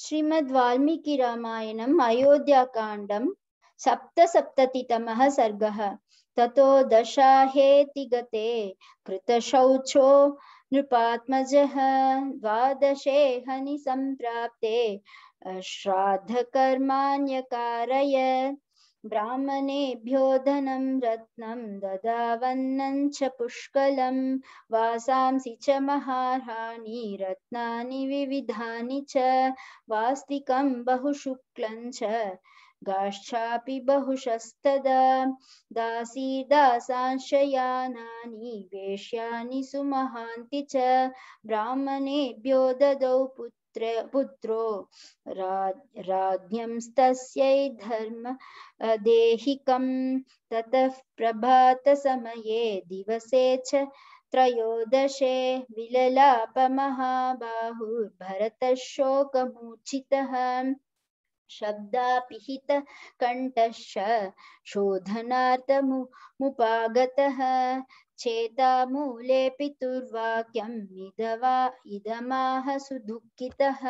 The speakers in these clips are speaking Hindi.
श्रीमद् वाल्मीकि रामायणम् अयोध्याकाण्डं सप्तसप्ततितमः सर्गः ततो दशाहेति दशाहेतिगते कृतशौचो नृपात्मजः द्वादशे हनि हनिसम्प्राप्ते श्राद्धकर्माण्यकारयत् ब्राह्मणेभ्यो धनं रत्नं ददावन्नं च पुष्कलं वासांसि च महाराणि रत्नानि विविधानि च वास्तिकं बहुशुक्लं च गाश्चापि बहुशस्तदा दासी दासांशयानानि वेश्यानि सुमहान्ति च ब्राह्मणेभ्यो ददौ पुत्र पुत्र पुत्रो राज्ञंस्तस्यै धर्म देहिकं ततः समये दिवसे च त्रयोदशे विललाप महाबाहु विललापमहाबाहुर्भरतः शोकमूर्छितः शब्दापिहित शब्दापिहितकण्ठश्च शोधनार्थमुपागतः चेतामूले पितुर्वाक्यम् इदवा इदमाह सुदुःखितः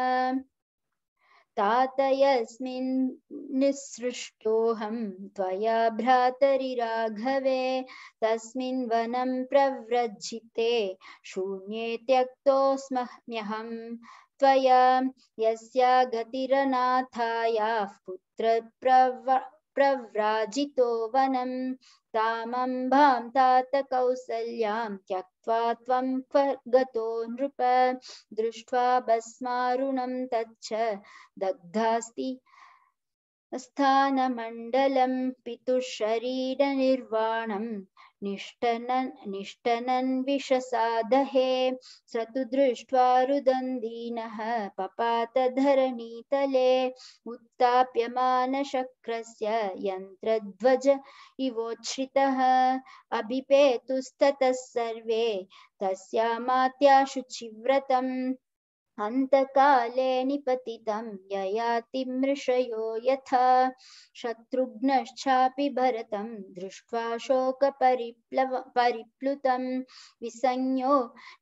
तातयस्मिन् निसृष्टोऽहं त्वया भ्रातरि राघवे तस्मिन् वनं प्रव्रज्जिते शून्ये त्यक्तोऽस्मह्म्यहं त्वया यस्या गतिरनाथायाः पुत्रप्रव प्रव्राजितो तात कौसल्यां त्यक्त्वा गतो नृप दृष्ट्वा भस्मारुणं तच्च दग्धास्ति स्थानमण्डलं पितुः निष्ठनन् निष्ठनन्विषसादहे स तु दृष्ट्वा रुदन्दीनः पपातधरणीतले उत्ताप्यमानशक्रस्य यन्त्रध्वज इवोच्छ्रितः अभिपेतुस्ततः सर्वे तस्यामात्याशु चिव्रतम् हन्तकाले निपतितं ययाति मृषयो यथा शत्रुघ्नश्चापि भरतं दृष्ट्वा शोकपरिप्लव परिप्लुतं विसंज्ञो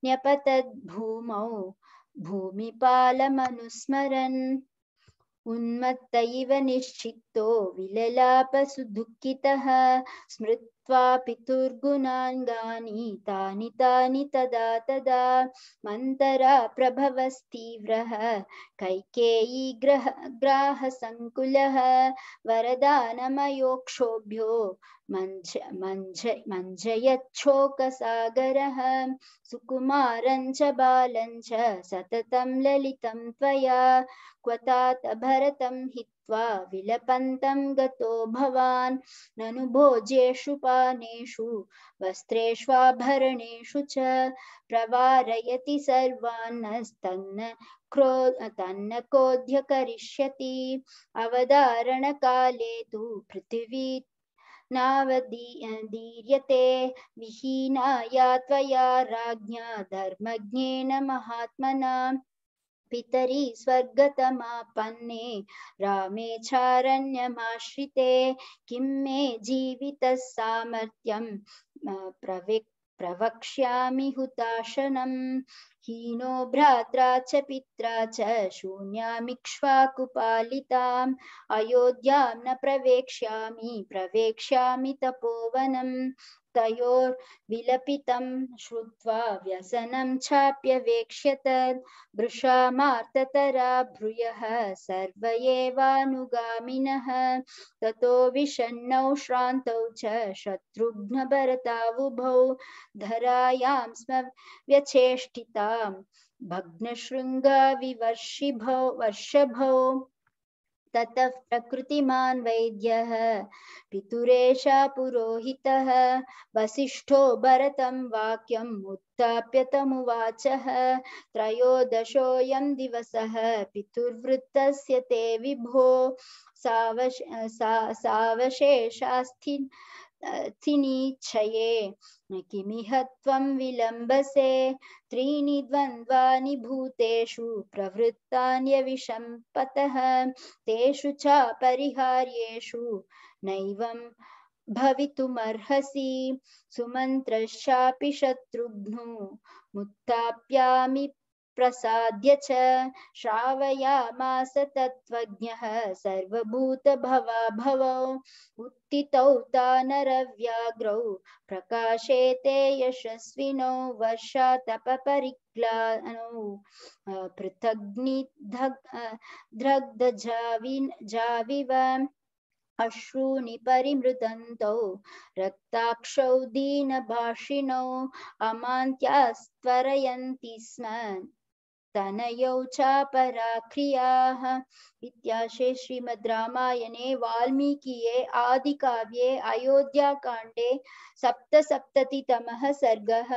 न्यपतद्भूमौ भूमिपालमनुस्मरन् उन्मत्त इव निश्चित्तो विललापसुदुःखितः स्मृत् दत्वा तानि तदा तदा मन्तरा प्रभवस्तीव्रः कैकेयी ग्रह ग्राहसङ्कुलः वरदानमयोक्षोभ्यो मञ्ज मञ्ज मञ्जयच्छोकसागरः सुकुमारं च बालं च सततं ललितं त्वया क्व तात त्यक्त्वा विलपन्तं गतो भवान् ननु भोज्येषु पानेषु वस्त्रेष्वाभरणेषु च प्रवारयति सर्वान्नस्तन्न क्रो तन्न कोध्य करिष्यति अवधारणकाले तु पृथिवी विहीनाया त्वया राज्ञा धर्मज्ञेन महात्मना पितरी स्वर्गतमापन्ने रामे चारण्यमाश्रिते किं मे जीवितः प्रवेक् प्रवक्ष्यामि हुताशनम् हीनो भ्रात्रा च पित्रा च शून्यामिक्ष्वाकुपालिताम् अयोध्यां न प्रवेक्ष्यामि प्रवेक्ष्यामि तपोवनम् तयोर्विलपितं श्रुत्वा व्यसनं चाप्यवेक्ष्यत ततो श्रान्तौ च शत्रुघ्नभरतावुभौ धरायां स्म व्यचेष्टितां भग्नशृङ्गाविवर्षिभौ वर्षभौ ततः प्रकृतिमान् वैद्य पितुरेष पुरोहितः वसीष्ठो भरतं वाक्यम् उत्थाप्य तमुवाचः त्रयोदशोऽयं दिवसः पितुर्वृत्तस्य ते विभो सावश सा सावशेषास्थिन् तिनीच्छये किमिह त्वं विलम्बसे त्रीणि द्वन्द्वानि भूतेषु प्रवृत्तान्यविशम्पतः तेषु च परिहार्येषु नैवं भवितुमर्हसि सुमन्त्रश्चापि शत्रुघ्नो मुत्थाप्यामि प्रसाद्य च श्रावयामास तत्त्वज्ञः सर्वभूतभवाभवौ उत्थितौ तानरव्याग्रौ प्रकाशेते यशस्विनौ वर्षातपरिग्लानौ पृथग्निधग्धजाविव अश्रूणि परिमृदन्तौ रक्ताक्षौ दीनभाषिणौ अमान्त्यास्त्वरयन्ति स्म तनयौ च पराक्रियाः इत्याशे श्रीमद् रामायणे वाल्मीकिये आदिकाव्ये अयोध्याकाण्डे सप्तसप्ततितमः सर्गः